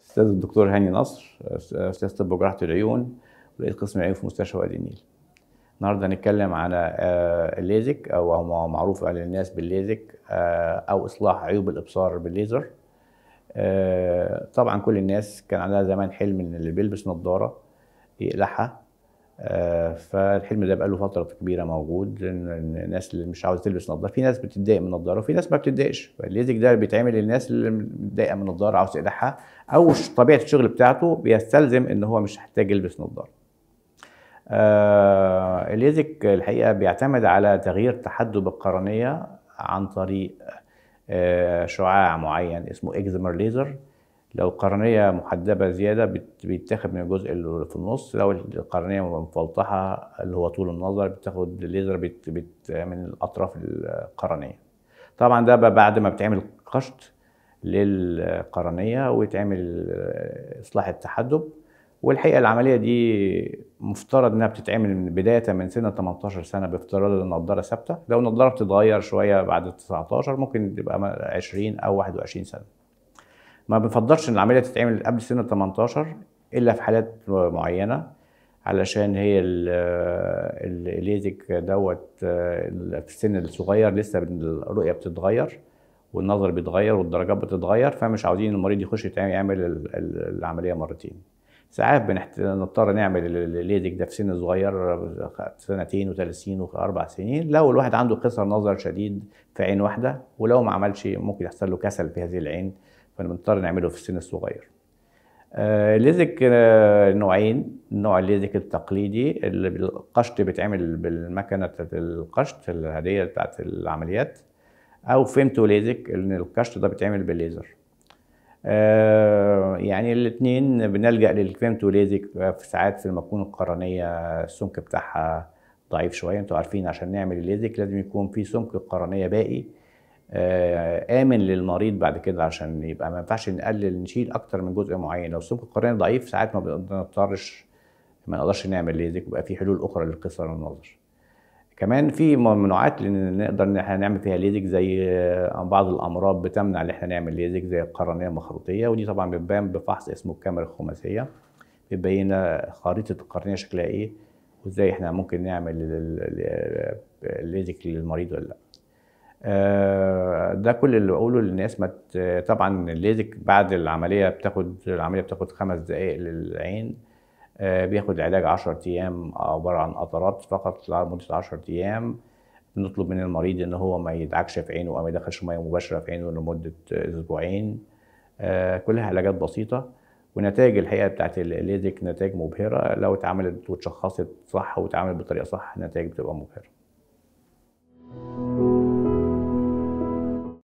استاذ الدكتور هاني نصر استاذ طب وجراحه العيون رئيس قسم العيون في مستشفى وادي النيل النهارده هنتكلم على آه، الليزك او هو معروف على الناس بالليزك آه، او اصلاح عيوب الابصار بالليزر آه، طبعا كل الناس كان عندها زمان حلم ان اللي بيلبس نظاره يقلعها آه، فالحلم ده بقاله فتره كبيره موجود الناس اللي مش عاوزه تلبس نظاره في ناس بتتضايق من النظاره وفي ناس ما بتتضايقش فالليزك ده بيتعمل للناس اللي متضايقه من النظاره عاوز تقلعها او طبيعه الشغل بتاعته بيستلزم ان هو مش محتاج يلبس نظاره آه الليزك الحقيقه بيعتمد على تغيير تحدب القرنيه عن طريق آه شعاع معين اسمه اكزيمر ليزر لو قرنيه محدبه زياده بيتاخد من الجزء اللي في النص لو القرنيه مفلطحه اللي هو طول النظر بتاخد الليزر بت بت من الاطراف القرنيه طبعا ده بعد ما بتعمل قشط للقرنيه ويتعمل اصلاح التحدب والحقيقه العمليه دي مفترض انها بتتعمل من بدايه من سنه 18 سنه بافتراض النضاره ثابته لو النضاره بتتغير شويه بعد 19 ممكن تبقى 20 او 21 سنه ما بنفضلش ان العمليه تتعمل قبل سن ال 18 الا في حالات معينه علشان هي الليزك آه، دوت آه، في السن الصغير لسه الرؤيه بتتغير والنظر بيتغير والدرجات بتتغير فمش عاوزين المريض يخش يعمل العمليه مرتين ساعات بنضطر نعمل الليزك ده في سن صغير سنتين وثلاث واربع سنين لو الواحد عنده قصر نظر شديد في عين واحده ولو ما عملش ممكن يحصل له كسل في هذه العين فانا بنضطر نعمله في السن الصغير الليزك آه، نوعين نوع الليزك التقليدي اللي بالقشط بيتعمل بالمكنه القشط الهديه بتاعت العمليات او فيمتو ليزك ان القشط ده بيتعمل بالليزر آه، يعني الاثنين بنلجا للفيمتو ليزك آه، في ساعات في المكون القرنيه السمك بتاعها ضعيف شويه انتوا عارفين عشان نعمل الليزك لازم يكون في سمك قرنيه باقي آه، امن للمريض بعد كده عشان يبقى ما ينفعش نقلل نشيل اكتر من جزء معين لو سمك القرنية ضعيف ساعات ما بنضطرش ما نقدرش نعمل ليزك ويبقى في حلول اخرى للقصر النظر كمان في ممنوعات اللي نقدر ان احنا نعمل فيها ليزك زي آه، بعض الامراض بتمنع ان احنا نعمل ليزك زي القرنيه المخروطيه ودي طبعا بتبان بفحص اسمه الكاميرا الخماسيه بيبين خريطه القرنيه شكلها ايه وازاي احنا ممكن نعمل آه، ليزك للمريض ولا لا آه، ده كل اللي بقوله للناس ما طبعا الليزك بعد العمليه بتاخد العمليه بتاخد خمس دقائق للعين آه، بياخد علاج 10 ايام عباره عن قطرات فقط لمده 10 ايام بنطلب من المريض ان هو ما يدعكش في عينه او ما يدخلش ميه مباشره في عينه لمده اسبوعين آه، كلها علاجات بسيطه ونتائج الحقيقه بتاعت الليزك نتائج مبهره لو اتعملت واتشخصت صح واتعملت بطريقه صح النتائج بتبقى مبهره